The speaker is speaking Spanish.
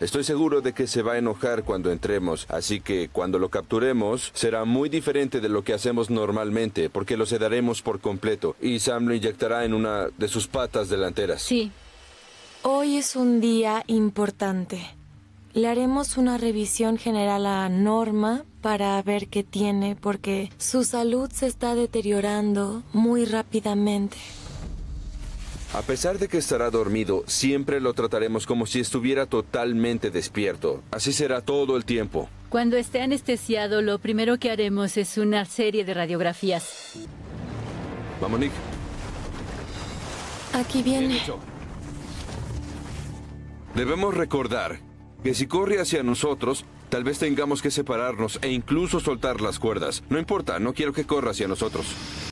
Estoy seguro de que se va a enojar cuando entremos, así que cuando lo capturemos será muy diferente de lo que hacemos normalmente, porque lo sedaremos por completo y Sam lo inyectará en una de sus patas delanteras. Sí. Hoy es un día importante. Le haremos una revisión general a Norma para ver qué tiene, porque su salud se está deteriorando muy rápidamente. A pesar de que estará dormido, siempre lo trataremos como si estuviera totalmente despierto. Así será todo el tiempo. Cuando esté anestesiado, lo primero que haremos es una serie de radiografías. Vamos, Nick. Aquí viene. Debemos recordar que si corre hacia nosotros, tal vez tengamos que separarnos e incluso soltar las cuerdas. No importa, no quiero que corra hacia nosotros.